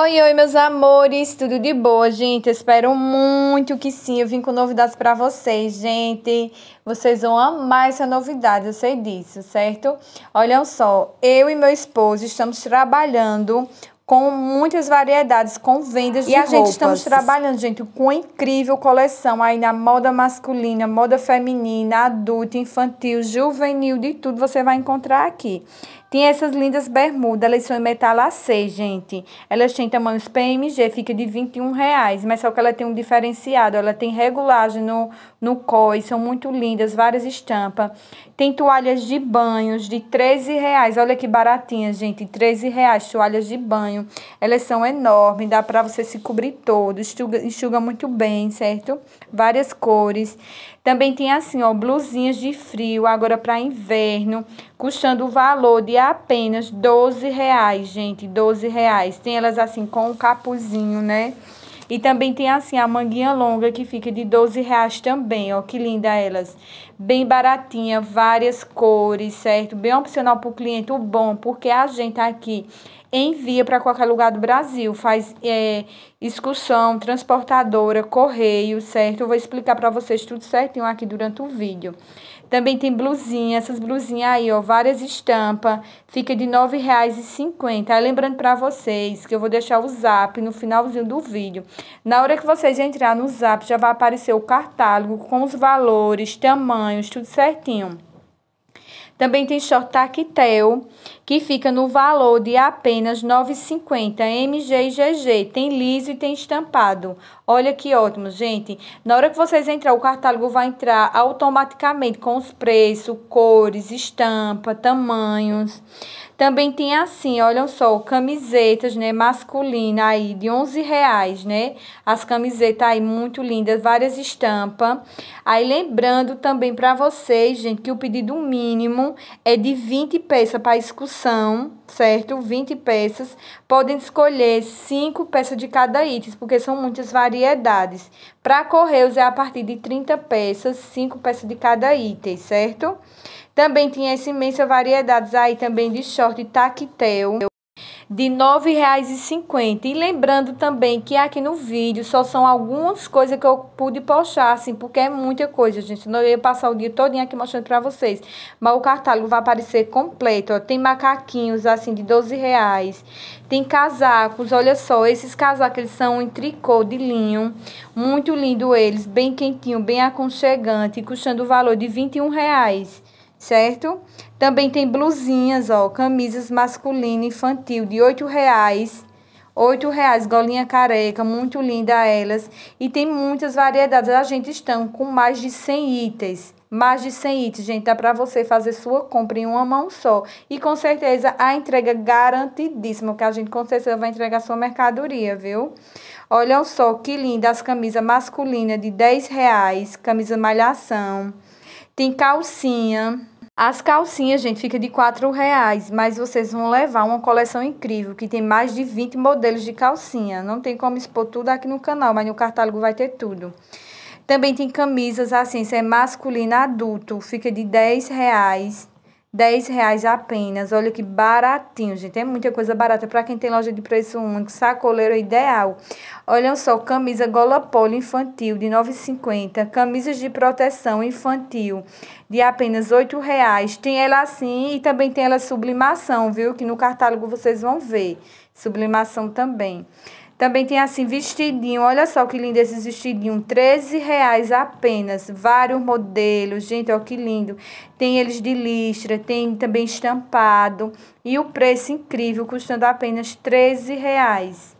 Oi, oi, meus amores, tudo de boa, gente? Espero muito que sim. Eu vim com novidades para vocês, gente. Vocês vão amar essa novidade, eu sei disso, certo? Olham só, eu e meu esposo estamos trabalhando com muitas variedades, com vendas e de E a roupas. gente estamos trabalhando, gente, com incrível coleção aí na moda masculina, moda feminina, adulto, infantil, juvenil, de tudo você vai encontrar aqui. Tem essas lindas bermudas, elas são em metal AC, gente. Elas têm tamanhos PMG, fica de 21 reais, mas só que ela tem um diferenciado, ela tem regulagem no, no e são muito lindas, várias estampas. Tem toalhas de banhos de 13 reais, olha que baratinha, gente, 13 reais, toalhas de banho. Elas são enormes, dá pra você se cobrir todo, enxuga, enxuga muito bem, certo? Várias cores. Também tem assim, ó, blusinhas de frio, agora para inverno, custando o valor de a apenas 12 reais, gente, 12 reais. Tem elas assim com o um capuzinho, né? E também tem assim a manguinha longa que fica de 12 reais também, ó, que linda elas. Bem baratinha, várias cores, certo? Bem opcional para o cliente, o bom, porque a gente aqui envia para qualquer lugar do Brasil, faz é, excursão, transportadora, correio, certo? Eu vou explicar para vocês tudo certinho aqui durante o vídeo. Também tem blusinha, essas blusinhas aí, ó, várias estampas. Fica de R$ 9,50. Aí lembrando para vocês que eu vou deixar o zap no finalzinho do vídeo. Na hora que vocês entrar no zap, já vai aparecer o catálogo com os valores, tamanhos, tudo certinho. Também tem short tactel, que fica no valor de apenas 9,50 MGGG. Tem liso e tem estampado. Olha que ótimo, gente. Na hora que vocês entrar, o catálogo vai entrar automaticamente com os preços, cores, estampa, tamanhos. Também tem assim, olham só, camisetas, né, masculina aí de 11 reais, né? As camisetas aí muito lindas, várias estampas. Aí lembrando também para vocês, gente, que o pedido mínimo é de 20 peças para excursão são, certo? 20 peças. Podem escolher 5 peças de cada item, porque são muitas variedades. Para Correios é a partir de 30 peças, 5 peças de cada item, certo? Também tinha essa imensa variedades aí também de short e taquetel de R$ 9,50. E lembrando também que aqui no vídeo só são algumas coisas que eu pude postar, assim, porque é muita coisa, gente. Não ia passar o dia todinho aqui mostrando pra vocês. Mas o cartálogo vai aparecer completo, ó. Tem macaquinhos, assim, de R$ reais. Tem casacos, olha só. Esses casacos, eles são em tricô de linho. Muito lindo eles, bem quentinho, bem aconchegante. Custando o valor de R$ reais certo? Também tem blusinhas, ó, camisas masculina infantil de R$ reais. R$ reais, golinha careca, muito linda elas. E tem muitas variedades. A gente está com mais de 100 itens. Mais de 100 itens, gente. Dá para você fazer sua compra em uma mão só. E com certeza a entrega garantidíssima, que a gente com certeza vai entregar sua mercadoria, viu? Olha só que linda as camisas masculinas de R$ reais, camisa malhação. Tem calcinha. As calcinhas, gente, fica de quatro reais, mas vocês vão levar uma coleção incrível, que tem mais de 20 modelos de calcinha. Não tem como expor tudo aqui no canal, mas no catálogo vai ter tudo. Também tem camisas assim, se é masculino adulto, fica de R$ reais. 10 reais apenas. Olha que baratinho, gente. É muita coisa barata. Para quem tem loja de preço único, sacoleiro é ideal. Olha só, camisa gola polo infantil de 9,50. Camisas de proteção infantil de apenas R$ reais. Tem ela assim e também tem ela sublimação, viu? Que no catálogo vocês vão ver. Sublimação também. Também tem assim, vestidinho. Olha só que lindo esses vestidinhos. 13 reais apenas. Vários modelos. Gente, olha que lindo. Tem eles de listra, tem também estampado. E o preço incrível, custando apenas 13 reais.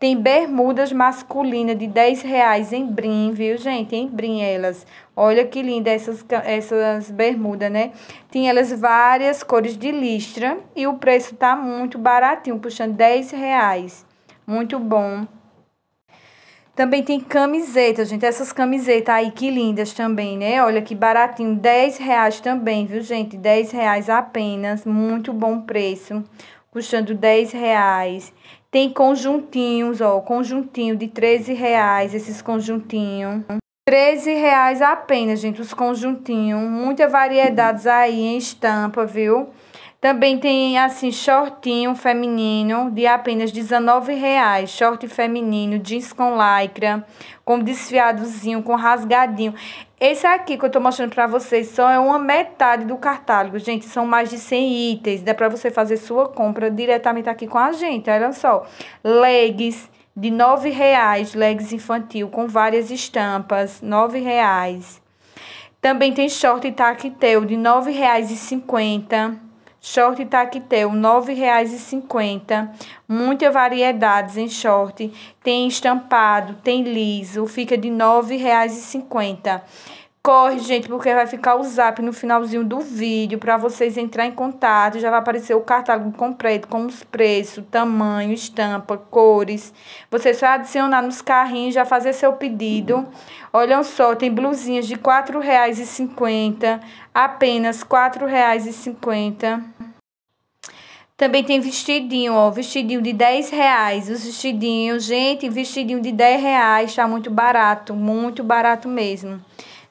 Tem bermudas masculinas de 10 reais em brim, viu, gente? Em brim elas. Olha que linda essas, essas bermudas, né? Tem elas várias cores de listra e o preço tá muito baratinho, puxando 10 reais. Muito bom. Também tem camiseta, gente. Essas camisetas aí, que lindas também, né? Olha que baratinho. 10 reais também, viu, gente? 10 reais apenas. Muito bom preço. Custando 10 reais. Tem conjuntinhos, ó. Conjuntinho de 13 reais, esses conjuntinhos. 13 reais apenas, gente, os conjuntinhos. Muitas variedades aí em estampa, viu? Também tem, assim, shortinho feminino de apenas 19 reais. Short feminino, jeans com lycra, com desfiadozinho, com rasgadinho. Esse aqui que eu tô mostrando pra vocês só é uma metade do cartálogo, gente. São mais de 100 itens. Dá pra você fazer sua compra diretamente aqui com a gente. Olha só. Legs de R$ 9,00, legs infantil com várias estampas, R$ 9,00. Também tem short taquetel de R$ 9,50. Short reais R$ 9,50. Muitas variedades em short. Tem estampado, tem liso, fica de R$ 9,50. Corre, gente, porque vai ficar o zap no finalzinho do vídeo para vocês entrar em contato. Já vai aparecer o catálogo completo com os preços, tamanho, estampa, cores. Você só adicionar nos carrinhos, já fazer seu pedido. Olha só, tem blusinhas de R$ 4,50, apenas R$ 4,50. Também tem vestidinho, ó, vestidinho de 10 reais. Os vestidinhos, gente, vestidinho de 10 reais, tá muito barato, muito barato mesmo.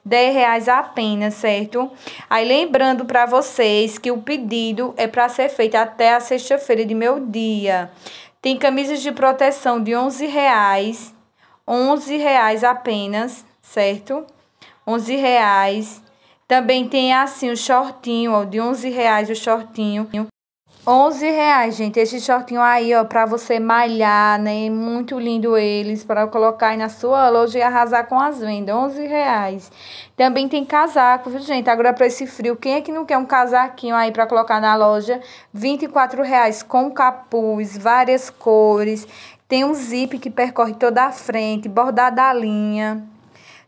10 reais apenas, certo? Aí lembrando para vocês que o pedido é para ser feito até a sexta-feira de meu dia. Tem camisas de proteção de 11 reais, 11 reais apenas, certo? 11 reais. Também tem assim o shortinho, ó, de 11 reais o shortinho. 11 reais, gente. Esse shortinho aí, ó, pra você malhar, né? Muito lindo eles, pra colocar aí na sua loja e arrasar com as vendas. 11 reais. Também tem casaco, viu, gente? Agora pra esse frio, quem é que não quer um casaquinho aí pra colocar na loja? 24 reais com capuz, várias cores. Tem um zip que percorre toda a frente, bordada a linha.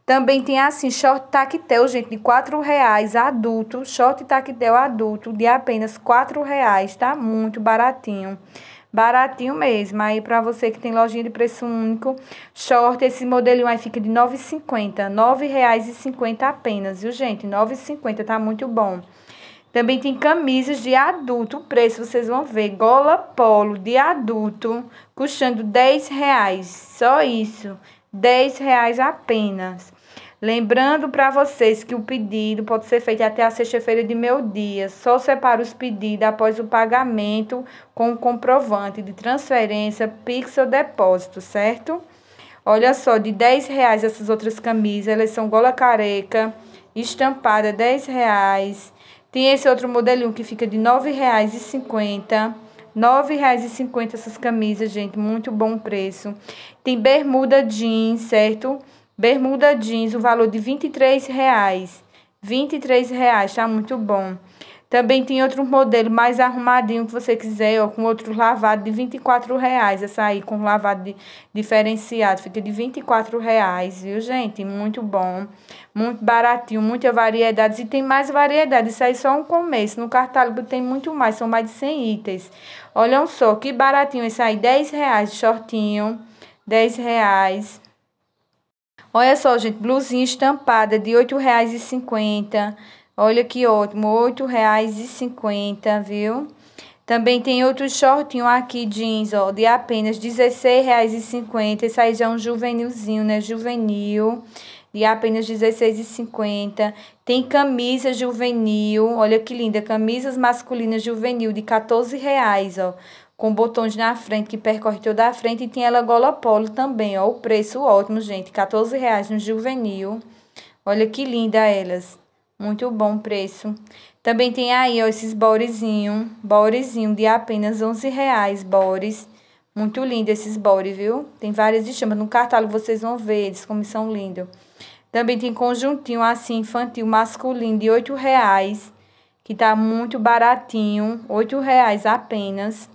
Também tem assim, short tactel, gente, de R$ reais adulto, short tactel adulto de apenas R$ reais, tá muito baratinho. Baratinho mesmo. Aí para você que tem lojinha de preço único, short esse modelinho aí fica de R$ 9,50, R$ 9,50 apenas, viu, gente? R$ 9,50 tá muito bom. Também tem camisas de adulto, o preço vocês vão ver, gola polo de adulto, custando R$ 10,00, só isso. 10 reais apenas. Lembrando para vocês que o pedido pode ser feito até a sexta-feira de meio-dia. Só separa os pedidos após o pagamento com o comprovante de transferência, Pix ou depósito, certo? Olha só, de 10 reais essas outras camisas, elas são gola careca, estampada 10 reais. Tem esse outro modelinho que fica de R$ 9,50. R$ 9,50 essas camisas, gente, muito bom preço. Tem bermuda jeans, certo? Bermuda jeans, o valor de R$ 23,00. R$ 23,00, tá muito bom. Também tem outro modelo mais arrumadinho que você quiser, ó, com outro lavado de R$ reais Essa aí com lavado de, diferenciado fica de R$ reais viu, gente? Muito bom, muito baratinho, muita variedade. E tem mais variedade, isso aí só um começo. No cartálogo tem muito mais, são mais de 100 itens. Olham só, que baratinho esse aí, R$ reais de shortinho, R$ reais Olha só, gente, blusinha estampada de R$ 8,50. Olha que ótimo, R$ 8,50, viu? Também tem outro shortinho aqui, jeans, ó, de apenas R$16,50. Esse aí já é um juvenilzinho, né? Juvenil, de apenas R$16,50. Tem camisa juvenil, olha que linda. Camisas masculinas juvenil, de R$14,00, ó. Com botões na frente, que percorre toda a frente. E tem ela gola polo também, ó. O preço ótimo, gente. R$14,00 no juvenil. Olha que linda elas. Muito bom preço. Também tem aí, ó, esses borezinho, borezinho de apenas 11 reais, bores. Muito lindo esses bores, viu? Tem várias de chamas No catálogo vocês vão ver, eles como são lindos. Também tem conjuntinho assim, infantil, masculino, de oito reais. Que tá muito baratinho, oito reais apenas.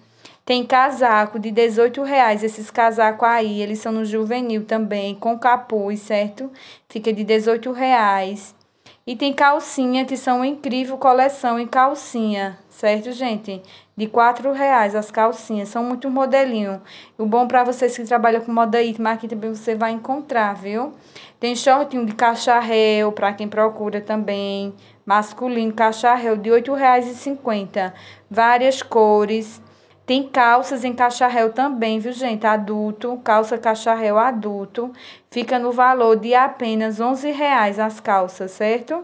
Tem casaco de 18 reais. Esses casacos aí, eles são no juvenil também, com capuz, certo? Fica de 18 reais. E tem calcinha, que são uma incrível coleção em calcinha, certo, gente? De quatro reais as calcinhas, são muito modelinho. O bom para vocês que trabalham com moda íntima, aqui também você vai encontrar, viu? Tem shortinho de cacharréu, para quem procura também, masculino, cacharréu de R$ 8,50. Várias cores, tem calças em cacharel também, viu, gente? Adulto, calça cacharel adulto. Fica no valor de apenas 11 reais as calças, certo?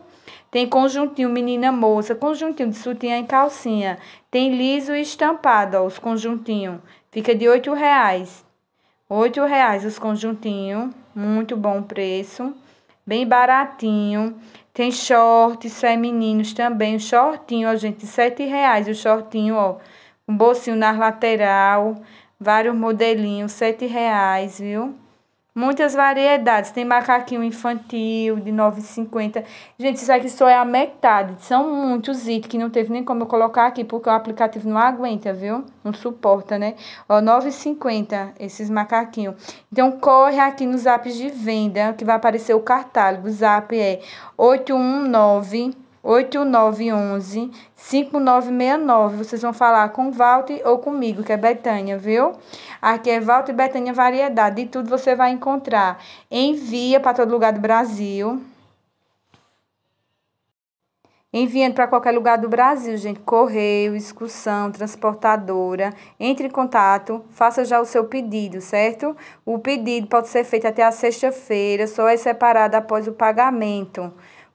Tem conjuntinho menina moça, conjuntinho de sutiã e calcinha. Tem liso e estampado, ó, os conjuntinhos. Fica de 8 reais. 8 reais os conjuntinhos. Muito bom preço. Bem baratinho. Tem shorts femininos também. O shortinho, ó, gente, 7 reais o shortinho, ó um bolsinho na lateral, vários modelinhos, sete reais, viu? Muitas variedades. Tem macaquinho infantil de 9,50. Gente, isso aqui só é a metade. São muitos itens que não teve nem como eu colocar aqui, porque o aplicativo não aguenta, viu? Não suporta, né? Ó, 9,50 esses macaquinhos. Então, corre aqui nos apps de venda, que vai aparecer o cartálogo. O zap é 819 8911 5969. Vocês vão falar com o Walter ou comigo, que é Betânia, viu? Aqui é Walter e Betânia Variedade. De tudo você vai encontrar. Envia para todo lugar do Brasil. Enviando para qualquer lugar do Brasil, gente. Correio, excursão, transportadora. Entre em contato, faça já o seu pedido, certo? O pedido pode ser feito até a sexta-feira, só é separado após o pagamento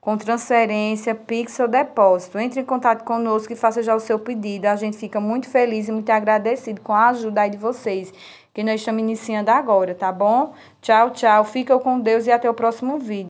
com transferência, Pix ou depósito. Entre em contato conosco e faça já o seu pedido. A gente fica muito feliz e muito agradecido com a ajuda aí de vocês, que nós estamos iniciando agora, tá bom? Tchau, tchau. Fica com Deus e até o próximo vídeo.